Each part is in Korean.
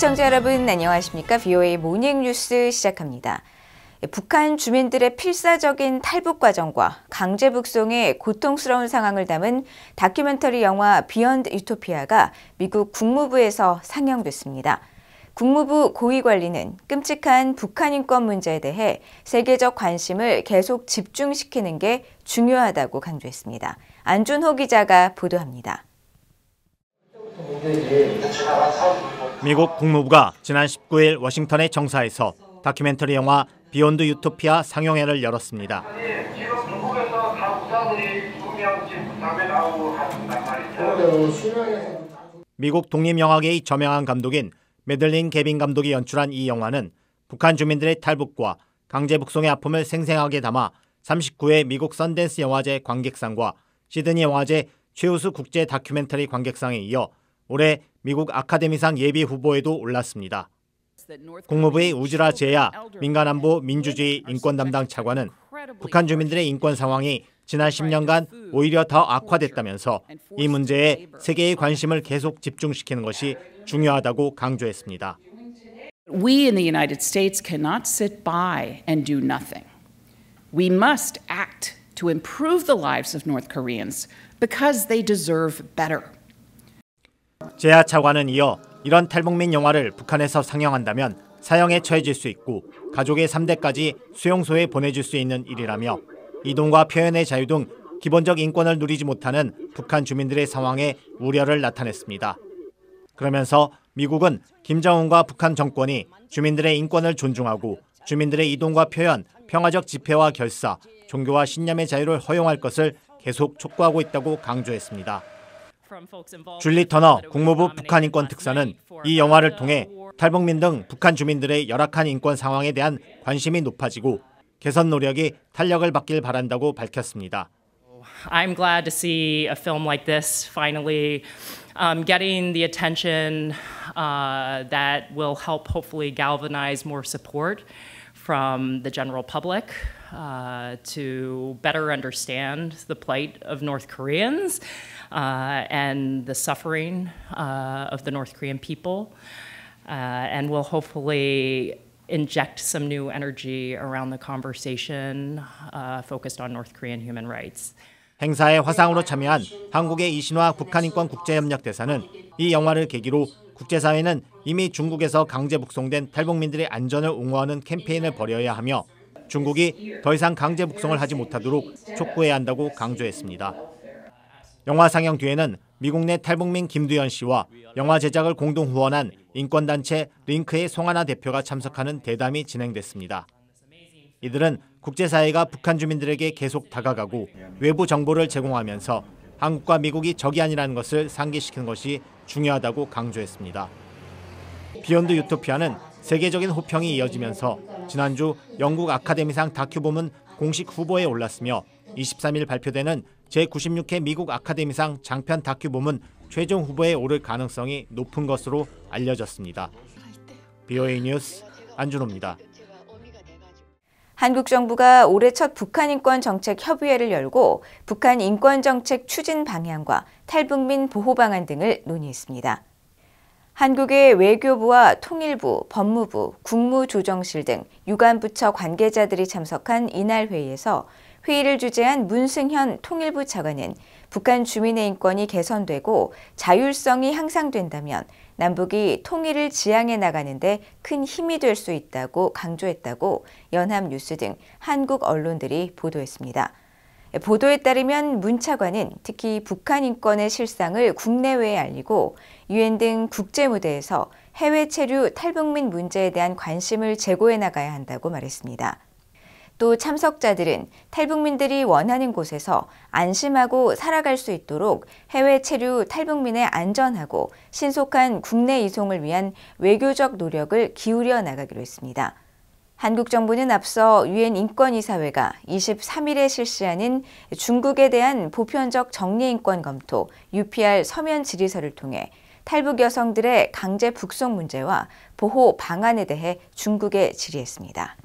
시청자 여러분 안녕하십니까? VOA 모닝 뉴스 시작합니다. 북한 주민들의 필사적인 탈북 과정과 강제 북송의 고통스러운 상황을 담은 다큐멘터리 영화 비욘드 유토피아가 미국 국무부에서 상영됐습니다. 국무부 고위관리는 끔찍한 북한 인권 문제에 대해 세계적 관심을 계속 집중시키는 게 중요하다고 강조했습니다. 안준호 기자가 보도합니다. 미국 국무부가 지난 19일 워싱턴의 정사에서 다큐멘터리 영화 비욘드 유토피아 상영회를 열었습니다. 미국 독립영화계의 저명한 감독인 메들린 개빈 감독이 연출한 이 영화는 북한 주민들의 탈북과 강제 북송의 아픔을 생생하게 담아 39회 미국 선댄스 영화제 관객상과 시드니 영화제 최우수 국제 다큐멘터리 관객상에 이어 올해 미국 아카데미상 예비 후보에도 올랐습니다. 국무부의 우즈라 제야 민간안보 민주주의 인권 담당 차관은 북한 주민들의 인권 상황이 지난 10년간 오히려 더 악화됐다면서 이 문제에 세계의 관심을 계속 집중시키는 것이 중요하다고 강조했습니다. We in the United States cannot sit by and do nothing. We must act to improve the lives of North Koreans because they deserve better. 제야 차관은 이어 이런 탈북민 영화를 북한에서 상영한다면 사형에 처해질 수 있고 가족의 3대까지 수용소에 보내줄 수 있는 일이라며 이동과 표현의 자유 등 기본적 인권을 누리지 못하는 북한 주민들의 상황에 우려를 나타냈습니다. 그러면서 미국은 김정은과 북한 정권이 주민들의 인권을 존중하고 주민들의 이동과 표현, 평화적 집회와 결사, 종교와 신념의 자유를 허용할 것을 계속 촉구하고 있다고 강조했습니다. 줄리 터너 국무부 북한 인권 특사는 이 영화를 통해 탈북민 등 북한 주민들의 열악한 인권 상황에 대한 관심이 높아지고 개선 노력이 탄력을 받길 바란다고 밝혔습니다. I'm glad to see a film like this finally um, getting the attention uh, that will help hopefully galvanize more support. from the general public uh, to better understand the plight of North Koreans uh, and the suffering uh, of the North Korean people, uh, and will hopefully inject some new energy around the conversation uh, focused on North Korean human rights. 행사에 화상으로 참여한 한국의 이신화 북한인권국제협력대사는 이 영화를 계기로 국제사회는 이미 중국에서 강제 북송된 탈북민들의 안전을 옹호하는 캠페인을 벌여야 하며 중국이 더 이상 강제 북송을 하지 못하도록 촉구해야 한다고 강조했습니다. 영화 상영 뒤에는 미국 내 탈북민 김두현 씨와 영화 제작을 공동 후원한 인권단체 링크의 송하나 대표가 참석하는 대담이 진행됐습니다. 이들은 국제사회가 북한 주민들에게 계속 다가가고 외부 정보를 제공하면서 한국과 미국이 적이 아니라는 것을 상기시키는 것이 중요하다고 강조했습니다. 비욘드 유토피아는 세계적인 호평이 이어지면서 지난주 영국 아카데미상 다큐봄은 공식 후보에 올랐으며 23일 발표되는 제96회 미국 아카데미상 장편 다큐봄은 최종 후보에 오를 가능성이 높은 것으로 알려졌습니다. BOA 뉴스 안준호입니다. 한국 정부가 올해 첫 북한 인권 정책 협의회를 열고 북한 인권 정책 추진 방향과 탈북민 보호 방안 등을 논의했습니다. 한국의 외교부와 통일부, 법무부, 국무조정실 등 유관 부처 관계자들이 참석한 이날 회의에서 회의를 주재한 문승현 통일부 차관은 북한 주민의 인권이 개선되고 자율성이 향상된다면 남북이 통일을 지향해 나가는데 큰 힘이 될 수 있다고 강조했다고 연합뉴스 등 한국 언론들이 보도했습니다. 보도에 따르면 문 차관은 특히 북한 인권의 실상을 국내외에 알리고 유엔 등 국제 무대에서 해외 체류 탈북민 문제에 대한 관심을 제고해 나가야 한다고 말했습니다. 또 참석자들은 탈북민들이 원하는 곳에서 안심하고 살아갈 수 있도록 해외 체류 탈북민의 안전하고 신속한 국내 이송을 위한 외교적 노력을 기울여 나가기로 했습니다. 한국 정부는 앞서 유엔 인권이사회가 23일에 실시하는 중국에 대한 보편적 정리인권 검토 UPR 서면 질의서를 통해 탈북 여성들의 강제 북송 문제와 보호 방안에 대해 중국에 질의했습니다.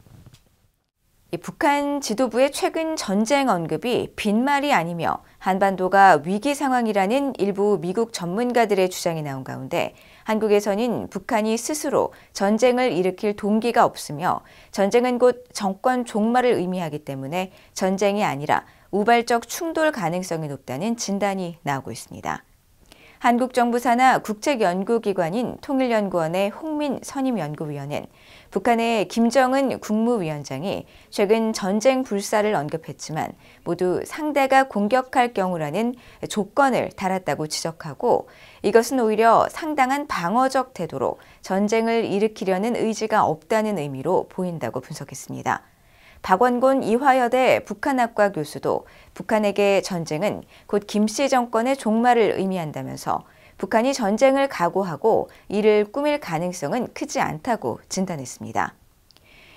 북한 지도부의 최근 전쟁 언급이 빈말이 아니며 한반도가 위기 상황이라는 일부 미국 전문가들의 주장이 나온 가운데 한국에서는 북한이 스스로 전쟁을 일으킬 동기가 없으며 전쟁은 곧 정권 종말을 의미하기 때문에 전쟁이 아니라 우발적 충돌 가능성이 높다는 진단이 나오고 있습니다. 한국 정부 산하 국책연구기관인 통일연구원의 홍민 선임연구위원은 북한의 김정은 국무위원장이 최근 전쟁 불사를 언급했지만 모두 상대가 공격할 경우라는 조건을 달았다고 지적하고 이것은 오히려 상당한 방어적 태도로 전쟁을 일으키려는 의지가 없다는 의미로 보인다고 분석했습니다. 박원곤 이화여대 북한학과 교수도 북한에게 전쟁은 곧 김씨 정권의 종말을 의미한다면서 북한이 전쟁을 각오하고 이를 꾸밀 가능성은 크지 않다고 진단했습니다.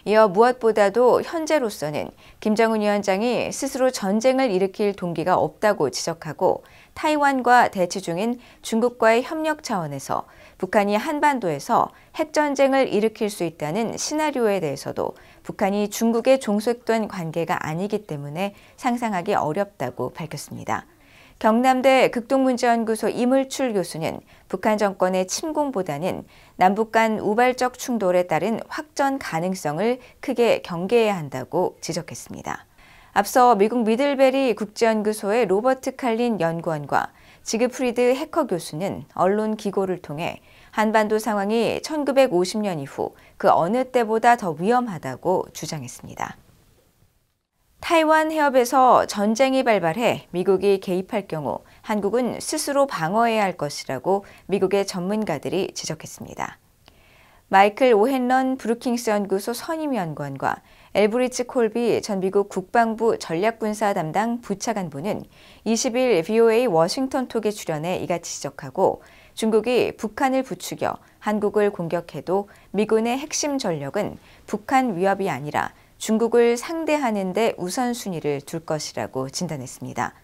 이어 무엇보다도 현재로서는 김정은 위원장이 스스로 전쟁을 일으킬 동기가 없다고 지적하고 타이완과 대치 중인 중국과의 협력 차원에서 북한이 한반도에서 핵전쟁을 일으킬 수 있다는 시나리오에 대해서도 북한이 중국에 종속된 관계가 아니기 때문에 상상하기 어렵다고 밝혔습니다. 경남대 극동문제연구소 이물출 교수는 북한 정권의 침공보다는 남북 간 우발적 충돌에 따른 확전 가능성을 크게 경계해야 한다고 지적했습니다. 앞서 미국 미들베리 국제연구소의 로버트 칼린 연구원과 지그프리드 해커 교수는 언론 기고를 통해 한반도 상황이 1950년 이후 그 어느 때보다 더 위험하다고 주장했습니다. 타이완 해협에서 전쟁이 발발해 미국이 개입할 경우 한국은 스스로 방어해야 할 것이라고 미국의 전문가들이 지적했습니다. 마이클 오헨런 브루킹스 연구소 선임 연구원과 엘브리츠 콜비 전 미국 국방부 전략군사 담당 부차관부는 20일 VOA 워싱턴 톡에 출연해 이같이 지적하고 중국이 북한을 부추겨 한국을 공격해도 미군의 핵심 전력은 북한 위협이 아니라 중국을 상대하는 데 우선순위를 둘 것이라고 진단했습니다.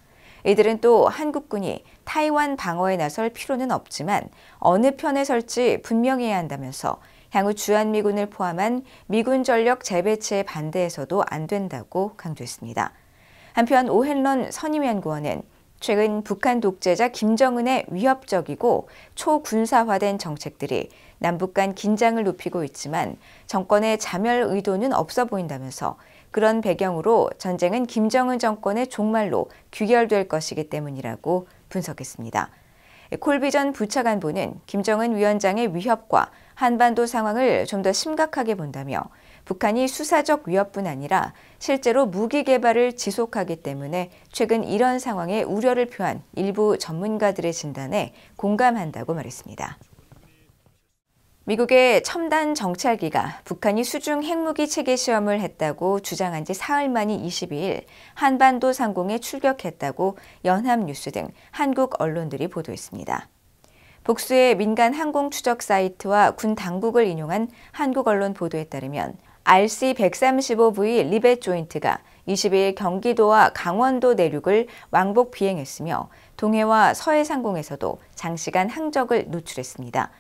이들은 또 한국군이 타이완 방어에 나설 필요는 없지만 어느 편에 설지 분명해야 한다면서 향후 주한미군을 포함한 미군 전력 재배치에 반대해서도 안 된다고 강조했습니다. 한편 오헬런 선임연구원은 최근 북한 독재자 김정은의 위협적이고 초군사화된 정책들이 남북 간 긴장을 높이고 있지만 정권의 자멸 의도는 없어 보인다면서 그런 배경으로 전쟁은 김정은 정권의 종말로 귀결될 것이기 때문이라고 분석했습니다. 콜비 전 부차 간부는 김정은 위원장의 위협과 한반도 상황을 좀 더 심각하게 본다며 북한이 수사적 위협뿐 아니라 실제로 무기 개발을 지속하기 때문에 최근 이런 상황에 우려를 표한 일부 전문가들의 진단에 공감한다고 말했습니다. 미국의 첨단 정찰기가 북한이 수중 핵무기 체계 시험을 했다고 주장한 지 사흘 만인 22일 한반도 상공에 출격했다고 연합뉴스 등 한국 언론들이 보도했습니다. 복수의 민간 항공 추적 사이트와 군 당국을 인용한 한국 언론 보도에 따르면 RC-135V 리벳 조인트가 22일 경기도와 강원도 내륙을 왕복 비행했으며 동해와 서해 상공에서도 장시간 항적을 노출했습니다.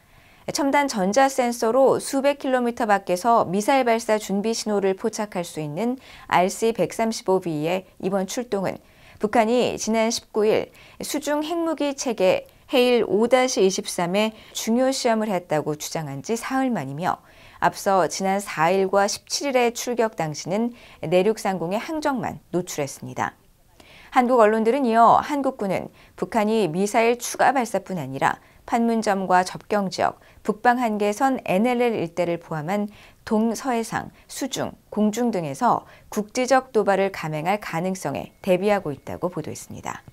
첨단 전자 센서로 수백 킬로미터 밖에서 미사일 발사 준비 신호를 포착할 수 있는 RC-135B의 이번 출동은 북한이 지난 19일 수중 핵무기 체계 해일 5-23에 중요 시험을 했다고 주장한 지 사흘 만이며 앞서 지난 4일과 17일의 출격 당시는 내륙 상공의 항정만 노출했습니다. 한국 언론들은 이어 한국군은 북한이 미사일 추가 발사뿐 아니라 판문점과 접경 지역, 북방 한계선 NLL 일대를 포함한 동서해상, 수중, 공중 등에서 국제적 도발을 감행할 가능성에 대비하고 있다고 보도했습니다.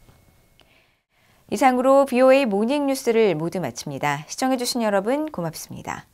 이상으로 BOA 모닝 뉴스를 모두 마칩니다. 시청해주신 여러분 고맙습니다.